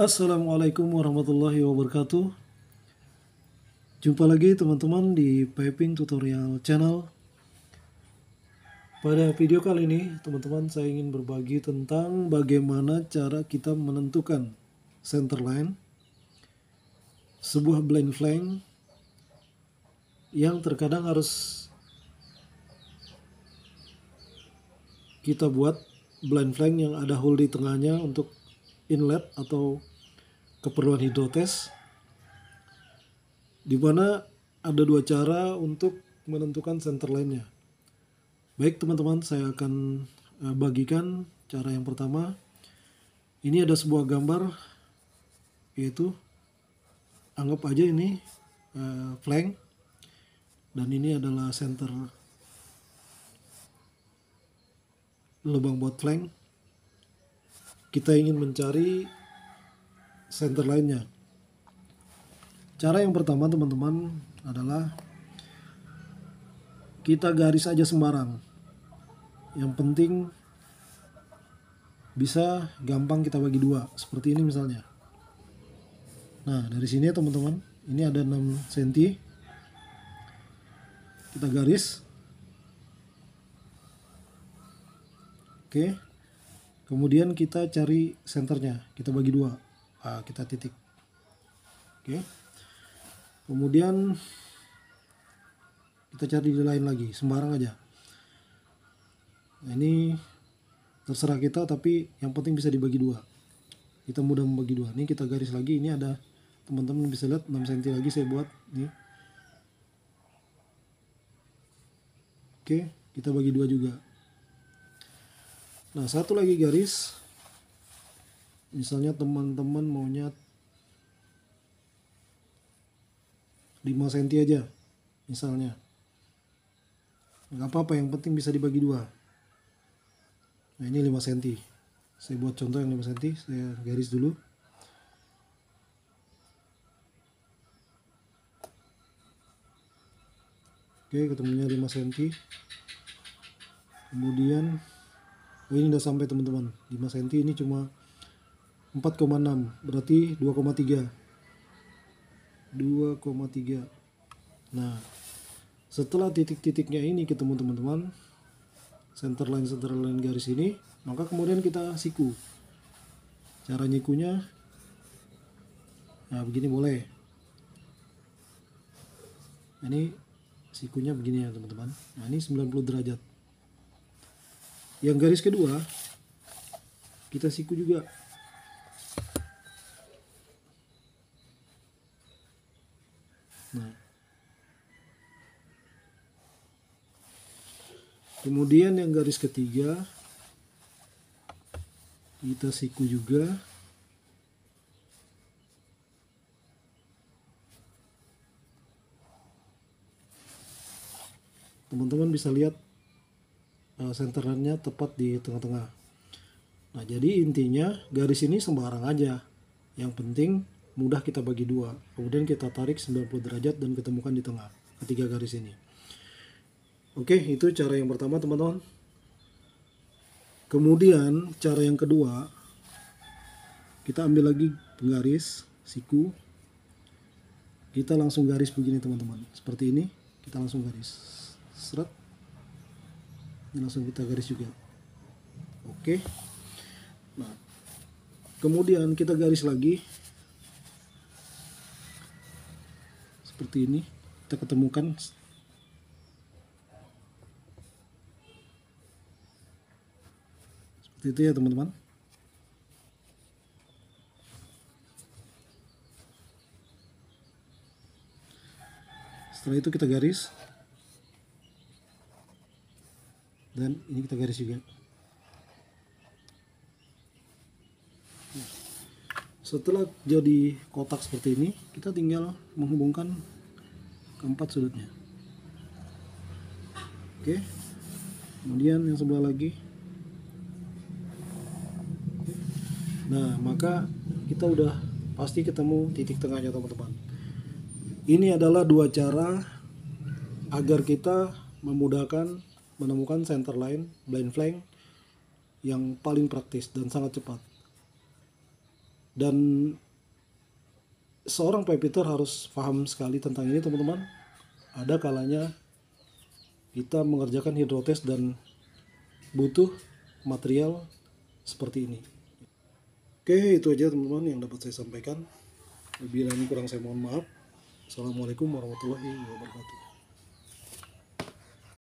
Assalamualaikum warahmatullahi wabarakatuh Jumpa lagi teman-teman di Piping Tutorial Channel Pada video kali ini teman-teman saya ingin berbagi tentang bagaimana cara kita menentukan centerline Sebuah blind flank yang terkadang harus kita buat blind flank yang ada hole di tengahnya untuk inlet atau keperluan hidrotes di mana ada dua cara untuk menentukan center line-nya. Baik teman-teman, saya akan e, bagikan cara yang pertama. Ini ada sebuah gambar yaitu anggap aja ini uh, flank dan ini adalah center lubang buat flank. Kita ingin mencari center lainnya. Cara yang pertama teman-teman adalah kita garis aja sembarang. Yang penting bisa gampang kita bagi dua, seperti ini misalnya. Nah, dari sini ya, teman-teman, ini ada 6 cm. Kita garis. Oke. Kemudian kita cari senternya, kita bagi dua uh, kita titik. Oke. Kemudian kita cari di lain lagi, sembarang aja. Nah, ini terserah kita tapi yang penting bisa dibagi dua. Kita mudah membagi dua. Ini kita garis lagi, ini ada teman-teman bisa lihat 6 cm lagi saya buat nih. Oke, kita bagi dua juga. Nah, satu lagi garis misalnya teman-teman maunya 5 cm aja misalnya nggak apa-apa yang penting bisa dibagi dua nah ini 5 cm saya buat contoh yang 5 cm saya garis dulu oke ketemunya 5 cm kemudian oh ini udah sampai teman-teman 5 cm ini cuma 4,6 berarti 2,3 2,3 nah setelah titik-titiknya ini ketemu teman-teman center line center line garis ini maka kemudian kita siku cara nyikunya nah begini boleh ini sikunya begini ya teman-teman nah ini 90 derajat yang garis kedua kita siku juga kemudian yang garis ketiga kita siku juga teman-teman bisa lihat eh, senterannya tepat di tengah-tengah nah jadi intinya garis ini sembarang aja yang penting mudah kita bagi dua kemudian kita tarik 90 derajat dan ketemukan di tengah ketiga garis ini Oke, itu cara yang pertama, teman-teman. Kemudian, cara yang kedua, kita ambil lagi penggaris siku. Kita langsung garis begini, teman-teman. Seperti ini, kita langsung garis. Seret. Ini langsung kita garis juga. Oke. Nah, kemudian kita garis lagi. Seperti ini, kita ketemukan seperti itu ya teman-teman setelah itu kita garis dan ini kita garis juga nah, setelah jadi kotak seperti ini kita tinggal menghubungkan keempat sudutnya oke kemudian yang sebelah lagi nah maka kita udah pasti ketemu titik tengahnya teman-teman ini adalah dua cara agar kita memudahkan menemukan center line blind flank yang paling praktis dan sangat cepat dan seorang pepiter harus paham sekali tentang ini teman-teman ada kalanya kita mengerjakan hidrotes dan butuh material seperti ini Oke, itu aja teman-teman yang dapat saya sampaikan. Lebih lain kurang saya mohon maaf. Assalamualaikum warahmatullahi wabarakatuh.